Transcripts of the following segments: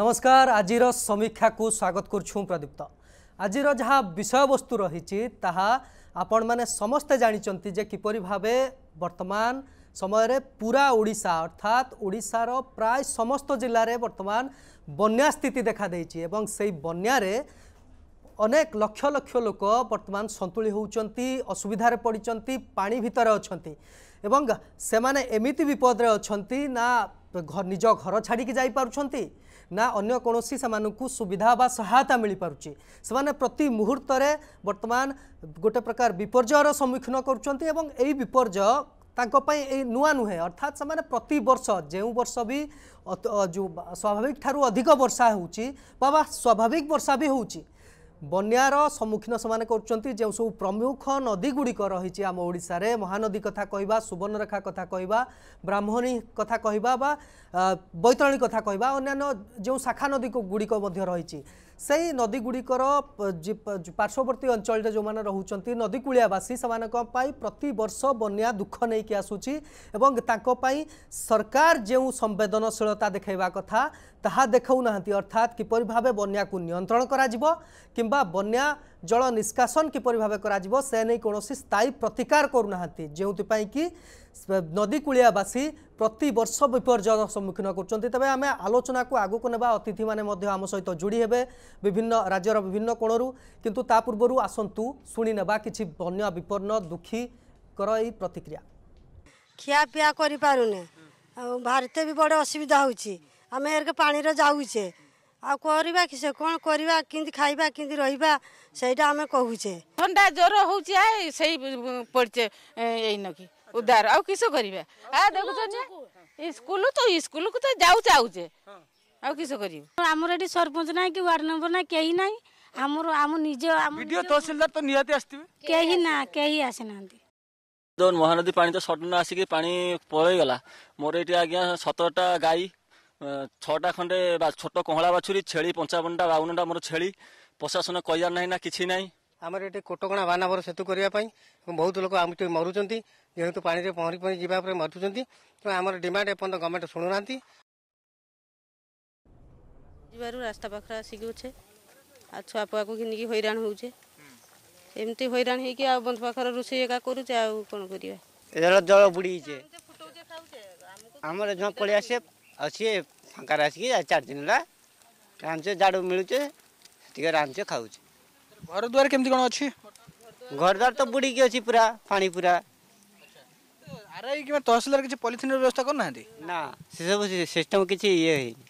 নমস্কার আজির সমীক্ষাকু স্বাগত করছু প্রদীপ্ত আজির যা বিষয়বস্তু রয়েছে তাহা আপন মানে সমস্তে জাঁচান যে কিপর ভাবে বর্তমান ସମୟରେ ପୁରା ଓଡ଼ିଶା ଅର୍ଥାତ୍ ଓଡ଼ିଶାର ପ୍ରାୟ ସମସ୍ତ ଜିଲ୍ଲାରେ ବର୍ତ୍ତମାନ ବନ୍ୟା ସ୍ଥିତି ଦେଖାଦେଇଛି ଏବଂ ସେହି ବନ୍ୟାରେ ଅନେକ ଲକ୍ଷ ଲକ୍ଷ ଲୋକ ବର୍ତ୍ତମାନ ସନ୍ତୁଳି ହେଉଛନ୍ତି ଅସୁବିଧାରେ ପଡ଼ିଛନ୍ତି ପାଣି ଭିତରେ ଅଛନ୍ତି ଏବଂ ସେମାନେ ଏମିତି ବିପଦରେ ଅଛନ୍ତି ନା ନିଜ ଘର ଛାଡ଼ିକି ଯାଇପାରୁଛନ୍ତି ନା ଅନ୍ୟ କୌଣସି ସେମାନଙ୍କୁ ସୁବିଧା ବା ସହାୟତା ମିଳିପାରୁଛି ସେମାନେ ପ୍ରତି ମୁହୂର୍ତ୍ତରେ ବର୍ତ୍ତମାନ ଗୋଟେ ପ୍ରକାର ବିପର୍ଯ୍ୟୟର ସମ୍ମୁଖୀନ କରୁଛନ୍ତି ଏବଂ ଏହି ବିପର୍ଯ୍ୟୟ ତାଙ୍କ ପାଇଁ ଏଇ ନୂଆ ନୁହେଁ ଅର୍ଥାତ୍ ସେମାନେ ପ୍ରତିବର୍ଷ ଯେଉଁ ବର୍ଷ ବି ଯେଉଁ ସ୍ୱାଭାବିକ ଠାରୁ ଅଧିକ ବର୍ଷା ହେଉଛି ବା ସ୍ୱାଭାବିକ ବର୍ଷା ବି ହେଉଛି ବନ୍ୟାର ସମ୍ମୁଖୀନ ସେମାନେ କରୁଛନ୍ତି ଯେଉଁ ସବୁ ପ୍ରମୁଖ ନଦୀଗୁଡ଼ିକ ରହିଛି ଆମ ଓଡ଼ିଶାରେ ମହାନଦୀ କଥା କହିବା ସୁବର୍ଣ୍ଣରେଖା କଥା କହିବା ବ୍ରାହ୍ମଣୀ କଥା କହିବା ବା ବୈତରଣୀ କଥା କହିବା ଅନ୍ୟାନ୍ୟ ଯେଉଁ ଶାଖା ନଦୀ ଗୁଡ଼ିକ ମଧ୍ୟ ରହିଛି ସେହି ନଦୀଗୁଡ଼ିକର ପାର୍ଶ୍ୱବର୍ତ୍ତୀ ଅଞ୍ଚଳରେ ଯେଉଁମାନେ ରହୁଛନ୍ତି ନଦୀକୂଳିଆବାସୀ ସେମାନଙ୍କ ପାଇଁ ପ୍ରତିବର୍ଷ ବନ୍ୟା ଦୁଃଖ ନେଇକି ଆସୁଛି ଏବଂ ତାଙ୍କ ପାଇଁ ସରକାର ଯେଉଁ ସମ୍ବେଦନଶୀଳତା ଦେଖାଇବା କଥା ତାହା ଦେଖାଉନାହାନ୍ତି ଅର୍ଥାତ୍ କିପରି ଭାବେ ବନ୍ୟାକୁ ନିୟନ୍ତ୍ରଣ କରାଯିବ କିମ୍ବା ବନ୍ୟା ଜଳ ନିଷ୍କାସନ କିପରି ଭାବେ କରାଯିବ ସେ ନେଇ କୌଣସି ସ୍ଥାୟୀ ପ୍ରତିକାର କରୁନାହାନ୍ତି ଯେଉଁଥିପାଇଁ କି ନଦୀକୂଳିଆବାସୀ ପ୍ରତିବର୍ଷ ବିପର୍ଯ୍ୟୟ ସମ୍ମୁଖୀନ କରୁଛନ୍ତି ତେବେ ଆମେ ଆଲୋଚନାକୁ ଆଗକୁ ନେବା ଅତିଥିମାନେ ମଧ୍ୟ ଆମ ସହିତ ଯୋଡ଼ି ହେବେ ବିଭିନ୍ନ ରାଜ୍ୟର ବିଭିନ୍ନ କୋଣରୁ କିନ୍ତୁ ତା ପୂର୍ବରୁ ଆସନ୍ତୁ ଶୁଣିନେବା କିଛି ବନ୍ୟ ବିପନ୍ନ ଦୁଃଖୀଙ୍କର ଏହି ପ୍ରତିକ୍ରିୟା ଖିଆପିଆ କରିପାରୁନି ଆଉ ଭାରତ ବି ବଡ଼ ଅସୁବିଧା ହେଉଛି ଆମେ ଏରକ ପାଣିରେ ଯାଉଛେ ଆଉ କରିବା କି ସେ କ'ଣ କରିବା କେମିତି ଖାଇବା କେମିତି ରହିବା ସେଇଟା ଆମେ କହୁଛେ ଥଣ୍ଡା ଜ୍ୱର ହେଉଛି ସେଇ ପଡ଼ିଛେ ଏଇନକି উদ্ধার আউ কিছু করিবা হ্যাঁ দেখুছেন স্কুল তো স্কুলকে তো যাও চাউছে আউ কিছু করিব আমার এটি সরপঞ্চ নাই কি ওয়ার্ড নম্বর নাই কেহি নাই আমার আমার নিজ ভিডিও তহসিলদার তো নিহতি আসতিবে কেহি না কেহি আসে না ଯୋଉ ମହାନଦୀ ପାଣି ତ ସଡନ ଆସିକି ପାଣି ପଳେଇଗଲା ମୋର ଏଠି ଆଜ୍ଞା ସତରଟା ଗାଈ ଛଅଟା ଖଣ୍ଡେ ଛୋଟ କହଁଳା ବାଛୁରୀ ଛେଳି ପଞ୍ଚାବନଟା ବାଉନଟା ମୋର ଛେଳି ପ୍ରଶାସନ କହିବାର ନାହିଁ ନା କିଛି ନାହିଁ ଆମର ଏଠି କୋଟକଣା ବାନାବର ସେତୁ କରିବା ପାଇଁ ବହୁତ ଲୋକ ଆମ ଏଠି ମରୁଛନ୍ତି ଯେହେତୁ ପାଣିରେ ପହଁରି ପହଁରି ଯିବା ଉପରେ ମରୁଛନ୍ତି ତେଣୁ ଆମର ଡିମାଣ୍ଡ ଏପର୍ଯ୍ୟନ୍ତ ଗଭର୍ଣ୍ଣମେଣ୍ଟ ଶୁଣୁନାହାନ୍ତି ଯିବାରୁ ରାସ୍ତା ପାଖରେ ଆସିକି ଅଛେ ଆଉ ଛୁଆ ପୁଆକୁ ଘିନିକି ହଇରାଣ ହେଉଛେ ଏମିତି ହଇରାଣ ହେଇକି ଆଉ ବନ୍ଧ ପାଖରେ ରୋଷେଇ ଏକା କରୁଛେ ଆଉ କ'ଣ କରିବା ଜଳ ଜଳ ବୁଡ଼ିଛେ ଆମର ଜଣ ପଳେଇ ଆସେ ଆଉ ସିଏ ଫାଙ୍କାରେ ଆସିକି ଚାରି ଦିନ ହେଲା ରାନ୍ଧୁଛେ ଜାଡ଼ୁ ମିଳୁଛେ ଟିକେ ରାନ୍ଧୁଛେ ଖାଉଛେ ଘର ଦୁଆର କେମିତି କ'ଣ ଅଛି ଘର ଦ୍ୱାର ତ ବୁଡ଼ିକି ଅଛି ପୁରା ପାଣି ପୁରା ଆର୍ଆଇ କିମ୍ବା ତହସିଲଦାର କିଛି ପଲିଥିନର ବ୍ୟବସ୍ଥା କରୁନାହାନ୍ତି ନା ସେସବୁ ସିଷ୍ଟମ କିଛି ଇଏ ହେଇନି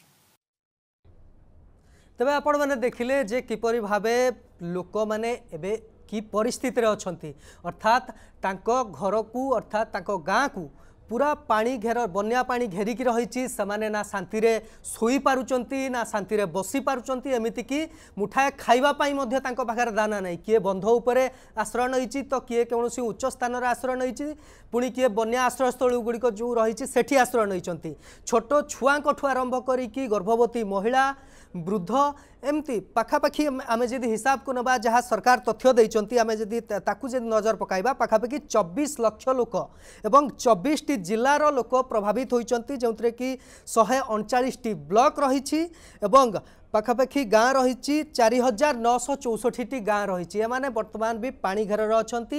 ତେବେ ଆପଣମାନେ ଦେଖିଲେ ଯେ କିପରି ଭାବେ ଲୋକମାନେ ଏବେ କି ପରିସ୍ଥିତିରେ ଅଛନ୍ତି ଅର୍ଥାତ୍ ତାଙ୍କ ଘରକୁ ଅର୍ଥାତ୍ ତାଙ୍କ ଗାଁକୁ ପୁରା ପାଣି ଘେର ବନ୍ୟା ପାଣି ଘେରିକି ରହିଛି ସେମାନେ ନା ଶାନ୍ତିରେ ଶୋଇପାରୁଛନ୍ତି ନା ଶାନ୍ତିରେ ବସିପାରୁଛନ୍ତି ଏମିତିକି ମୁଠାଏ ଖାଇବା ପାଇଁ ମଧ୍ୟ ତାଙ୍କ ପାଖରେ ଦାନା ନାହିଁ କିଏ ବନ୍ଧ ଉପରେ ଆଶ୍ରୟ ନେଇଛି ତ କିଏ କୌଣସି ଉଚ୍ଚ ସ୍ଥାନରେ ଆଶ୍ରୟ ନେଇଛି ପୁଣି କିଏ ବନ୍ୟା ଆଶ୍ରୟସ୍ଥଳୀଗୁଡ଼ିକ ଯେଉଁ ରହିଛି ସେଠି ଆଶ୍ରୟ ନେଇଛନ୍ତି ଛୋଟ ଛୁଆଙ୍କଠୁ ଆରମ୍ଭ କରିକି ଗର୍ଭବତୀ ମହିଳା ବୃଦ୍ଧ ଏମିତି ପାଖାପାଖି ଆମେ ଯଦି ହିସାବକୁ ନେବା ଯାହା ସରକାର ତଥ୍ୟ ଦେଇଛନ୍ତି ଆମେ ଯଦି ତାକୁ ଯଦି ନଜର ପକାଇବା ପାଖାପାଖି ଚବିଶ ଲକ୍ଷ ଲୋକ ଏବଂ ଚବିଶଟି ଜିଲ୍ଲାର ଲୋକ ପ୍ରଭାବିତ ହୋଇଛନ୍ତି ଯେଉଁଥିରେ କି ଶହେ ଅଣଚାଳିଶଟି ବ୍ଲକ୍ ରହିଛି ଏବଂ পাখাপাখি গাঁ রয়েছে চারি হাজার নশ চৌষঠিটি গাঁ রয়েছে এমানে বর্তমান বি পাঘেরের অনেক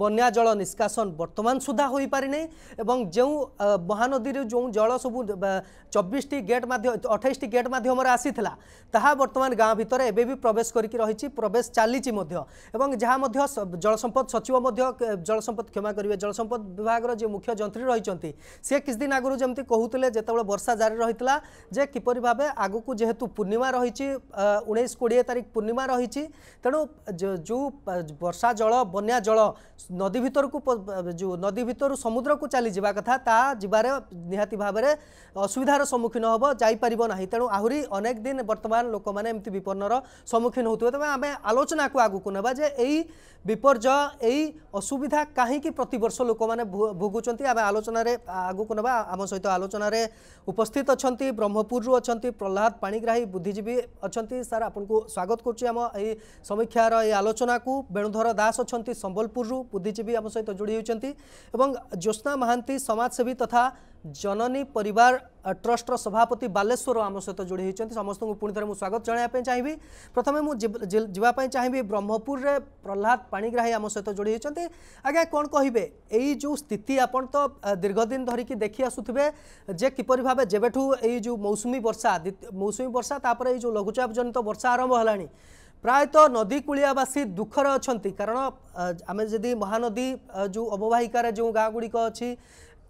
বন্যা জল নিষ্কাশন বর্তমান সুদ্ধা হয়ে পি না এবং যে মহানদী যে জল সবু চব্বিশটি গেট মাধ্যম অঠাইশটি গেট মাধ্যমে আসি তাহা বর্তমান গাঁ ভিতরে এবে বি প্রবেশ করি রয়েছে প্রবেশ চালিছি এবং যা জল সম্পদ সচিব জল সম্পদ ক্ষমা করবে জল সম্পদ বিভাগের যে মুখ্য যন্ত্রী রয়েছেন সে কিছুদিন আগর যেমন কুলে যেত বর্ষা জারি রয়েছে যে কিপর ভাবে আগুক যেহেতু পূর্ণিমা ରହିଛି ଉଣେଇଶ କୋଡ଼ିଏ ତାରିଖ ପୂର୍ଣ୍ଣିମା ରହିଛି ତେଣୁ ଯେଉଁ ବର୍ଷା ଜଳ ବନ୍ୟା ଜଳ ନଦୀ ଭିତରକୁ ଯେଉଁ ନଦୀ ଭିତରୁ ସମୁଦ୍ରକୁ ଚାଲିଯିବା କଥା ତା ଯିବାରେ ନିହାତି ଭାବରେ ଅସୁବିଧାର ସମ୍ମୁଖୀନ ହେବ ଯାଇପାରିବ ନାହିଁ ତେଣୁ ଆହୁରି ଅନେକ ଦିନ ବର୍ତ୍ତମାନ ଲୋକମାନେ ଏମିତି ବିପନ୍ନର ସମ୍ମୁଖୀନ ହେଉଥିବେ ତେବେ ଆମେ ଆଲୋଚନାକୁ ଆଗକୁ ନେବା ଯେ ଏଇ ବିପର୍ଯ୍ୟୟ ଏଇ ଅସୁବିଧା କାହିଁକି ପ୍ରତିବର୍ଷ ଲୋକମାନେ ଭୋଗୁଛନ୍ତି ଆମେ ଆଲୋଚନାରେ ଆଗକୁ ନେବା ଆମ ସହିତ ଆଲୋଚନାରେ ଉପସ୍ଥିତ ଅଛନ୍ତି ବ୍ରହ୍ମପୁରରୁ ଅଛନ୍ତି ପ୍ରହ୍ଲାଦ ପାଣିଗ୍ରାହୀ ବୁଦ୍ଧିଜୀବୀ सर आप्नु स्वागत गरुम समीक्षा आलोचनाको बेणुधर दास अलिक सम्बलपुर बुद्धिजीवी आम सहित जोडिन्छ ज्योस्ना महान्त समे तथा जननी परिवार ट्रस्टर सभापति बालेश्वर आम सहित जोड़ी होती समस्त को पुणी थे स्वागत जनावाई चाहिए प्रथम मुझे चाहिए ब्रह्मपुर में प्रहलाद पाणीग्राही आम सहित जोड़ी होती आज्ञा कौन कहे ये जो स्थित आपण तो दीर्घदिन धरिकी देखी आसुवे जे किपर भाव जबठू यही मौसुमी वर्षा मौसुमी वर्षा तापर ये लघुचाप जनित बर्षा आरंभ है प्रायत ନଦୀ दुखर अच्छा कारण आम ଆମେ महानदी जो अबवाहिकार जो गाँव गुड़िक ଅଛି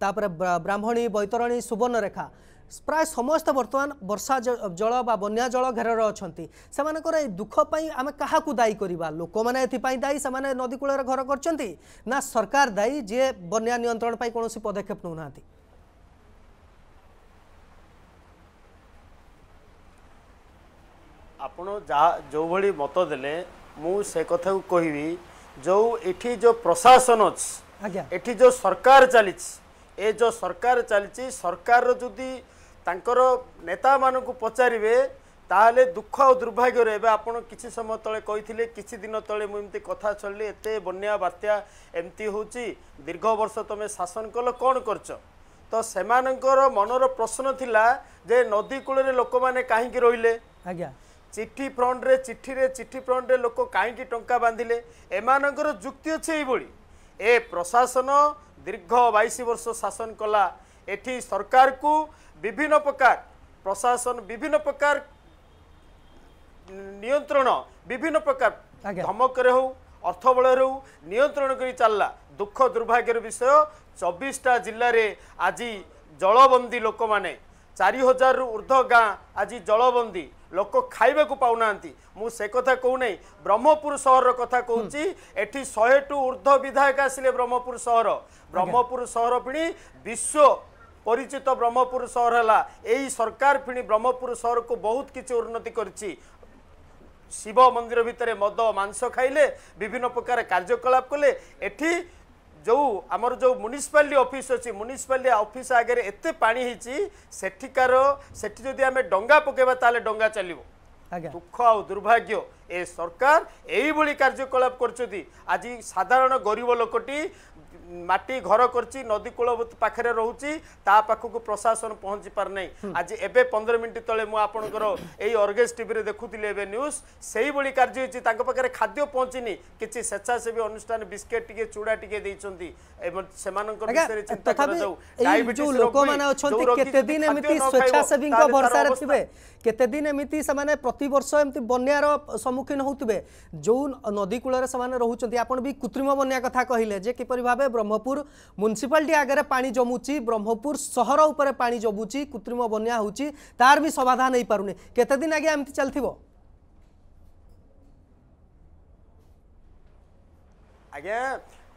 ତାପରେ ବ୍ରାହ୍ମଣୀ ବୈତରଣୀ ସୁବର୍ଣ୍ଣରେଖା ପ୍ରାୟ ସମସ୍ତେ ବର୍ତ୍ତମାନ ବର୍ଷା ଜଳ ବା ବନ୍ୟା ଜଳ ଘେରରେ ଅଛନ୍ତି ସେମାନଙ୍କର ଏ ଦୁଃଖ ପାଇଁ ଆମେ କାହାକୁ ଦାୟୀ କରିବା ଲୋକମାନେ ଏଥିପାଇଁ ଦାୟୀ ସେମାନେ ନଦୀ କୂଳରେ ଘର କରିଛନ୍ତି ନା ସରକାର ଦାୟୀ ଯିଏ ବନ୍ୟା ନିୟନ୍ତ୍ରଣ ପାଇଁ କୌଣସି ପଦକ୍ଷେପ ନେଉନାହାନ୍ତି ଆପଣ ଯାହା ଯେଉଁଭଳି ମତ ଦେଲେ ମୁଁ ସେ କଥାକୁ କହିବି ଯେଉଁ ଏଠି ଯେଉଁ ପ୍ରଶାସନ ଅଛି ଏଠି ଯେଉଁ ସରକାର ଚାଲିଛି ଏ ଯେଉଁ ସରକାର ଚାଲିଛି ସରକାରର ଯଦି ତାଙ୍କର ନେତାମାନଙ୍କୁ ପଚାରିବେ ତାହେଲେ ଦୁଃଖ ଆଉ ଦୁର୍ଭାଗ୍ୟରେ ଏବେ ଆପଣ କିଛି ସମୟ ତଳେ କହିଥିଲେ କିଛି ଦିନ ତଳେ ମୁଁ ଏମିତି କଥା ଛାଡ଼ିଲି ଏତେ ବନ୍ୟା ବାତ୍ୟା ଏମିତି ହେଉଛି ଦୀର୍ଘ ବର୍ଷ ତୁମେ ଶାସନ କଲ କ'ଣ କରିଛ ତ ସେମାନଙ୍କର ମନର ପ୍ରଶ୍ନ ଥିଲା ଯେ ନଦୀ କୂଳରେ ଲୋକମାନେ କାହିଁକି ରହିଲେ ଆଜ୍ଞା ଚିଠି ଫ୍ରଣ୍ଟରେ ଚିଠିରେ ଚିଠି ଫ୍ରଣ୍ଟରେ ଲୋକ କାହିଁକି ଟଙ୍କା ବାନ୍ଧିଲେ ଏମାନଙ୍କର ଯୁକ୍ତି ଅଛି ଏଇଭଳି ଏ ପ୍ରଶାସନ ଦୀର୍ଘ ବାଇଶ ବର୍ଷ ଶାସନ କଲା ଏଠି ସରକାରକୁ ବିଭିନ୍ନ ପ୍ରକାର ପ୍ରଶାସନ ବିଭିନ୍ନ ପ୍ରକାର ନିୟନ୍ତ୍ରଣ ବିଭିନ୍ନ ପ୍ରକାର ଧମକରେ ହେଉ ଅର୍ଥବଳରେ ହେଉ ନିୟନ୍ତ୍ରଣ କରି ଚାଲିଲା ଦୁଃଖ ଦୁର୍ଭାଗ୍ୟର ବିଷୟ ଚବିଶଟା ଜିଲ୍ଲାରେ ଆଜି ଜଳବନ୍ଦୀ ଲୋକମାନେ ଚାରି ହଜାରରୁ ଉର୍ଦ୍ଧ୍ୱ ଗାଁ ଆଜି ଜଳବନ୍ଦୀ ଲୋକ ଖାଇବାକୁ ପାଉନାହାନ୍ତି ମୁଁ ସେ କଥା କହୁନାହିଁ ବ୍ରହ୍ମପୁର ସହରର କଥା କହୁଛି ଏଠି ଶହେଠୁ ଉର୍ଦ୍ଧ୍ୱ ବିଧାୟକ ଆସିଲେ ବ୍ରହ୍ମପୁର ସହର ବ୍ରହ୍ମପୁର ସହର ପୁଣି ବିଶ୍ୱ ପରିଚିତ ବ୍ରହ୍ମପୁର ସହର ହେଲା ଏଇ ସରକାର ପୁଣି ବ୍ରହ୍ମପୁର ସହରକୁ ବହୁତ କିଛି ଉନ୍ନତି କରିଛି ଶିବ ମନ୍ଦିର ଭିତରେ ମଦ ମାଂସ ଖାଇଲେ ବିଭିନ୍ନ ପ୍ରକାର କାର୍ଯ୍ୟକଳାପ କଲେ ଏଠି ଯେଉଁ ଆମର ଯେଉଁ ମ୍ୟୁନିସିପାଲିଟି ଅଫିସ୍ ଅଛି ମ୍ୟୁନିସିପାଲିଟି ଅଫିସ୍ ଆଗରେ ଏତେ ପାଣି ହେଇଛି ସେଠିକାର ସେଠି ଯଦି ଆମେ ଡଙ୍ଗା ପକାଇବା ତାହେଲେ ଡଙ୍ଗା ଚାଲିବ ଦୁଃଖ ଆଉ ଦୁର୍ଭାଗ୍ୟ ଏ ସରକାର ଏଇଭଳି କାର୍ଯ୍ୟକଳାପ କରୁଛନ୍ତି ଆଜି ସାଧାରଣ ଗରିବ ଲୋକଟି ମାଟି ଘର କରିଛି ନଦୀ କୂଳ ପାଖରେ ରହୁଛି ତା ପାଖକୁ ପ୍ରଶାସନ ପହଞ୍ଚି ପାରିନାହିଁ ଆଜି ଏବେ ପନ୍ଦର ମିନିଟ ତଳେ ମୁଁ ଆପଣଙ୍କର ଏଇ ଅର୍ଗେଜ ଟିଭିରେ ଦେଖୁଥିଲି ଏବେ ନ୍ୟୁଜ୍ ସେହିଭଳି କାର୍ଯ୍ୟ ହେଉଛି ତାଙ୍କ ପାଖରେ ଖାଦ୍ୟ ପହଞ୍ଚିନି କିଛି ସ୍ୱେଚ୍ଛାସେବୀ ଅନୁଷ୍ଠାନ ବିସ୍କେଟ ଟିକେ ଚୁଡ଼ା ଟିକେ ଦେଇଛନ୍ତି ଏବଂ ସେମାନଙ୍କ केते एमती से प्रत वर्ष एम बनार सम्मुखीन होते जो नदीकूल से आपन भी कृत्रिम बनिया कथा कहले कि भाव ब्रह्मपुर म्यूनिशिपाटी आगे पा जमुच ब्रह्मपुर सहर उपर पा जमुच कृत्रिम बनिया हो तार भी समाधान नहीं पारे केते आगे एमती चल थो आज्ञा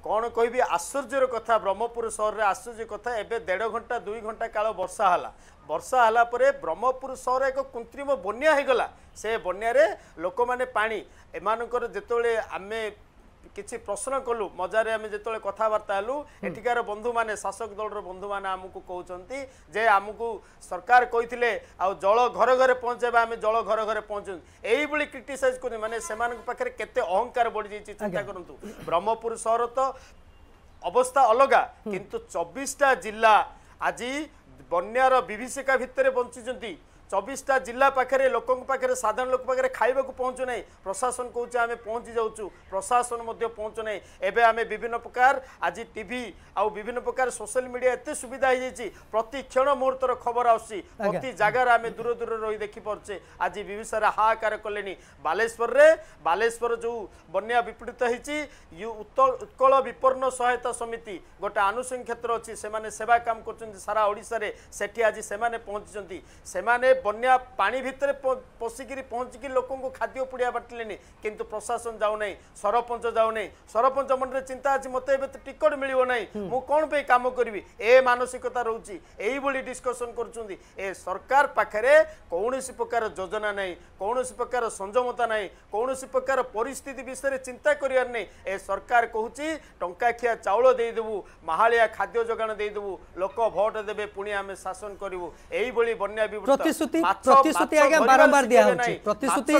କ'ଣ କହିବି ଆଶ୍ଚର୍ଯ୍ୟର କଥା ବ୍ରହ୍ମପୁର ସହରରେ ଆଶ୍ଚର୍ଯ୍ୟ କଥା ଏବେ ଦେଢ଼ ଘଣ୍ଟା ଦୁଇ ଘଣ୍ଟା କାଳ ବର୍ଷା ହେଲା ବର୍ଷା ହେଲା ପରେ ବ୍ରହ୍ମପୁର ସହର ଏକ କୃତ୍ରିମ ବନ୍ୟା ହୋଇଗଲା ସେ ବନ୍ୟାରେ ଲୋକମାନେ ପାଣି ଏମାନଙ୍କର ଯେତେବେଳେ ଆମେ କିଛି ପ୍ରଶ୍ନ କଲୁ ମଜାରେ ଆମେ ଯେତେବେଳେ କଥାବାର୍ତ୍ତା ହେଲୁ ଏଠିକାର ବନ୍ଧୁମାନେ ଶାସକ ଦଳର ବନ୍ଧୁମାନେ ଆମକୁ କହୁଛନ୍ତି ଯେ ଆମକୁ ସରକାର କହିଥିଲେ ଆଉ ଜଳ ଘରେ ଘରେ ପହଞ୍ଚାଇବା ଆମେ ଜଳ ଘରେ ଘରେ ପହଞ୍ଚୁଛୁ ଏଇଭଳି କ୍ରିଟିସାଇଜ୍ କରୁଛନ୍ତି ମାନେ ସେମାନଙ୍କ ପାଖରେ କେତେ ଅହଙ୍କାର ବଢ଼ିଯାଇଛି ଚିନ୍ତା କରନ୍ତୁ ବ୍ରହ୍ମପୁର ସହର ତ ଅବସ୍ଥା ଅଲଗା କିନ୍ତୁ ଚବିଶଟା ଜିଲ୍ଲା ଆଜି ବନ୍ୟାର ବିଭୀଷିକା ଭିତରେ ବଞ୍ଚିଛନ୍ତି চবিশটা জেলা পাখে লোক পাখে সাধারণ লোক পাখে খাইবা পৌঁছু না প্রশাসন কৌছে আমি পৌঁছি যাচ্ছু প্রশাসন পৌঁছু না এবে আমি বিভিন্ন প্রকার আজ টিভি আভিন্ন প্রকার সোশ্যাল মিডিয়া এত সুবিধা হয়ে যাই প্রতি ক্ষণ মুহূর্তর খবর আসুচি প্রতি জায়গার আমি দূর দূর রয়ে দেখিপারছে আজ বিভীষার হাহাকার কলে বালেশ্বরের বালেশ্বর যে বন্যা বিপীড়িত হয়েছি উৎকল বিপন্ন সহায়তা সমিতি গোটা আনুষঙ্গিক ক্ষেত্র অনেক সেবা কাম করছেন সারা ওড়শার সেটি আজ সে পৌঁছিছেন সে বন্যা পানি ভিতরে পশিকি পৌঁছিকি লোক খাদ্য পুড়িয়া বাটিলে কিন্তু প্রশাসন যাও না ସରପଞ୍ଚ ଯାଉନି ସରପଞ୍ଚ ମନରେ ଚିନ୍ତା ଅଛି ମୋତେ ଏବେ ଟିକଟ ମିଳିବ ନାହିଁ ମୁଁ କ'ଣ ପାଇଁ କାମ କରିବି ଏ ମାନସିକତା ରହୁଛି ଏଇଭଳି ଡିସ୍କସନ୍ କରୁଛନ୍ତି ଏ ସରକାର ପାଖରେ କୌଣସି ପ୍ରକାର ଯୋଜନା ନାହିଁ କୌଣସି ପ୍ରକାର ସଂଯମତା ନାହିଁ କୌଣସି ପ୍ରକାର ପରିସ୍ଥିତି ବିଷୟରେ ଚିନ୍ତା କରିବାର ନାହିଁ ଏ ସରକାର କହୁଛି ଟଙ୍କାଖିଆ ଚାଉଳ ଦେଇଦେବୁ ମାହାଳିଆ ଖାଦ୍ୟ ଯୋଗାଣ ଦେଇଦେବୁ ଲୋକ ଭୋଟ ଦେବେ ପୁଣି ଆମେ ଶାସନ କରିବୁ ଏଇଭଳି ବନ୍ୟା ବିବୃତ୍ତି প্রতিশ্রুতি প্রতিশ্রুতি আজ্ঞা বারম্বার দিয়া হচ্ছে প্রতিশ্রুতি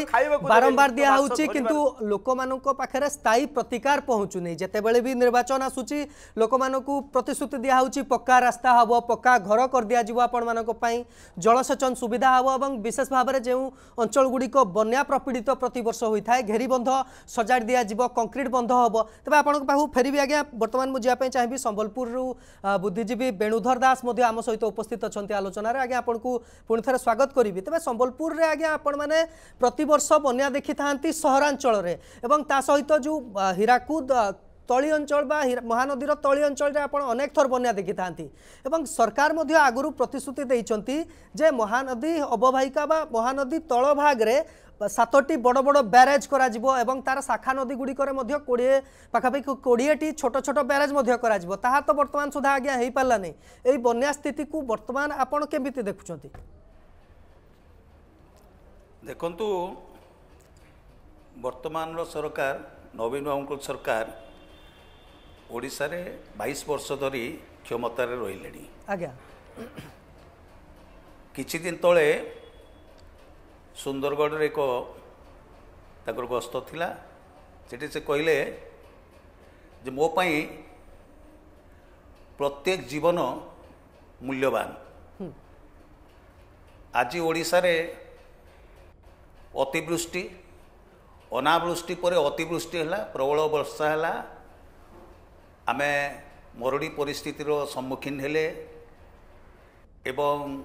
বারম্বার দিয়া হচ্ছে কিন্তু লোকমানক পাখরে স্থায়ী প্রতিকার পৌঁছুনি যেতবে বি নির্বাচন আসুচি লোকমানকু প্রতিশ্রুতি দিয়া হচ্ছে পক্কা রাস্তা হব পক্কা ঘর করে দিয়া যাব আপনার পাই জলসেচন সুবিধা হব এবং বিশেষ ভাবে যে অঞ্চলগুড়ি বন্যা প্রপীড়িত প্রতবর্ষ হয়ে থাকে ঘেরিবন্ধ সজাড় দিয়া যাব কংক্রিট বন্ধ হব তবে আপনার পাখু ফেরবি আজ্ঞা বর্তমান মু যাওয়া চাহিবি সম্বলপুর বুদ্ধিজীবী বেণুধর দাস আম সহ উপস্থিত অনেক আলোচনার আজ্ঞা আপনার পুঁ থে স্বাগত স্বাগত করবি তবে সম্বলপুরের আজ্ঞা আপনার প্রতবর্ষ বন্যা দেখি থাকে সহরাঞ্চলের এবং তা সহিত যে হীরাকুদ তলি অঞ্চল বা মহানদীর তলি অঞ্চলে আপনার অনেক থর বন্যা দেখি থাকে এবং সরকার মধ্য আগর প্রতিশ্রুতি দিয়েছেন যে মহানদী অববাহিকা বা মহানদী তলভাগে সাতটি বড় বড় ব্যারেজ করা এবং তার শাখা নদীগুড়িকরে মধ্য কোড়িয়ে পাখাপাখি কোড়িয়েটি ছোট ছোট ব্যারেজ মধ্য করা তাহা তো বর্তমান সুদ্ধা আজ্ঞা হয়ে পারা এই বন্যা স্থিতিকু বর্তমান আপনার কেমিতি দেখুছেন ଦେଖନ୍ତୁ ବର୍ତ୍ତମାନର ସରକାର ନବୀନ ବାବୁଙ୍କ ସରକାର ଓଡ଼ିଶାରେ ବାଇଶ ବର୍ଷ ଧରି କ୍ଷମତାରେ ରହିଲେଣି ଆଜ୍ଞା କିଛି ଦିନ ତଳେ ସୁନ୍ଦରଗଡ଼ରେ ଏକ ତାଙ୍କର ଗସ୍ତ ଥିଲା ସେଠି ସେ କହିଲେ ଯେ ମୋ ପାଇଁ ପ୍ରତ୍ୟେକ ଜୀବନ ମୂଲ୍ୟବାନ ଆଜି ଓଡ଼ିଶାରେ ଅତିବୃଷ୍ଟି ଅନାବୃଷ୍ଟି ପରେ ଅତିବୃଷ୍ଟି ହେଲା ପ୍ରବଳ ବର୍ଷା ହେଲା ଆମେ ମରୁଡ଼ି ପରିସ୍ଥିତିର ସମ୍ମୁଖୀନ ହେଲେ ଏବଂ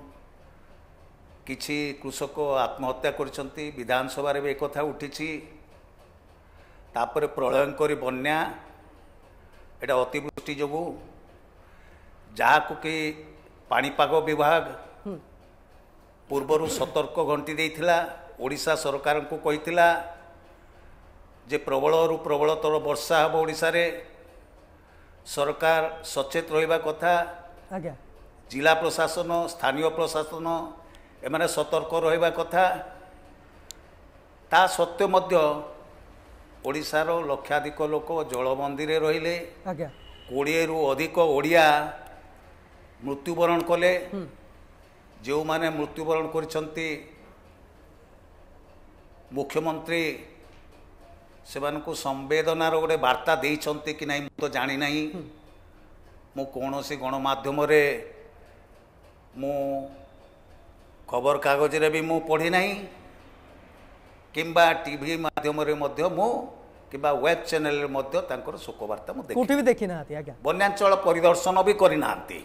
କିଛି କୃଷକ ଆତ୍ମହତ୍ୟା କରିଛନ୍ତି ବିଧାନସଭାରେ ବି ଏକଥା ଉଠିଛି ତାପରେ ପ୍ରଳୟଙ୍କରୀ ବନ୍ୟା ଏଇଟା ଅତିବୃଷ୍ଟି ଯୋଗୁଁ ଯାହାକୁ କି ପାଣିପାଗ ବିଭାଗ ପୂର୍ବରୁ ସତର୍କ ଘଣ୍ଟି ଦେଇଥିଲା ଓଡ଼ିଶା ସରକାରଙ୍କୁ କହିଥିଲା ଯେ ପ୍ରବଳରୁ ପ୍ରବଳତର ବର୍ଷା ହେବ ଓଡ଼ିଶାରେ ସରକାର ସଚେତ ରହିବା କଥା ଆଜ୍ଞା ଜିଲ୍ଲା ପ୍ରଶାସନ ସ୍ଥାନୀୟ ପ୍ରଶାସନ ଏମାନେ ସତର୍କ ରହିବା କଥା ତା ସତ୍ତ୍ୱେ ମଧ୍ୟ ଓଡ଼ିଶାର ଲକ୍ଷାଧିକ ଲୋକ ଜଳବନ୍ଦୀରେ ରହିଲେ ଆଜ୍ଞା କୋଡ଼ିଏରୁ ଅଧିକ ଓଡ଼ିଆ ମୃତ୍ୟୁବରଣ କଲେ ଯେଉଁମାନେ ମୃତ୍ୟୁବରଣ କରିଛନ୍ତି ମୁଖ୍ୟମନ୍ତ୍ରୀ ସେମାନଙ୍କୁ ସମ୍ବେଦନାର ଗୋଟେ ବାର୍ତ୍ତା ଦେଇଛନ୍ତି କି ନାହିଁ ମୁଁ ତ ଜାଣିନାହିଁ ମୁଁ କୌଣସି ଗଣମାଧ୍ୟମରେ ମୁଁ ଖବରକାଗଜରେ ବି ମୁଁ ପଢ଼ିନାହିଁ କିମ୍ବା ଟି ଭି ମାଧ୍ୟମରେ ମଧ୍ୟ ମୁଁ କିମ୍ବା ୱେବ୍ ଚ୍ୟାନେଲରେ ମଧ୍ୟ ତାଙ୍କର ଶୋକବାର୍ତ୍ତା ମୁଁ ଦେଖି ବି ଦେଖିନାହାନ୍ତି ଆଜ୍ଞା ବନ୍ୟାଞ୍ଚଳ ପରିଦର୍ଶନ ବି କରିନାହାନ୍ତି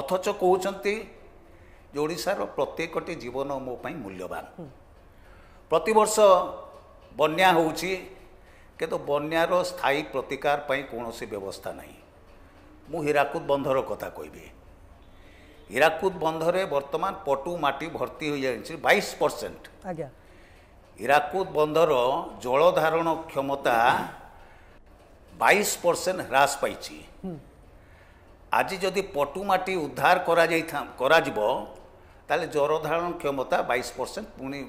ଅଥଚ କହୁଛନ୍ତି ଯେ ଓଡ଼ିଶାର ପ୍ରତ୍ୟେକଟି ଜୀବନ ମୋ ପାଇଁ ମୂଲ୍ୟବାନ ପ୍ରତିବର୍ଷ ବନ୍ୟା ହେଉଛି କିନ୍ତୁ ବନ୍ୟାର ସ୍ଥାୟୀ ପ୍ରତିକାର ପାଇଁ କୌଣସି ବ୍ୟବସ୍ଥା ନାହିଁ ମୁଁ ହୀରାକୁଦ ବନ୍ଧର କଥା କହିବି ହୀରାକୁଦ ବନ୍ଧରେ ବର୍ତ୍ତମାନ ପଟୁ ମାଟି ଭର୍ତ୍ତି ହୋଇଯାଇଛି ବାଇଶ ପରସେଣ୍ଟ ଆଜ୍ଞା ହୀରାକୁଦ ବନ୍ଧର ଜଳଧାରଣ କ୍ଷମତା ବାଇଶ ପରସେଣ୍ଟ ହ୍ରାସ ପାଇଛି ଆଜି ଯଦି ପଟୁ ମାଟି ଉଦ୍ଧାର କରାଯାଇ କରାଯିବ ତାହେଲେ ଜଳଧାରଣ କ୍ଷମତା ବାଇଶ ପରସେଣ୍ଟ ପୁଣି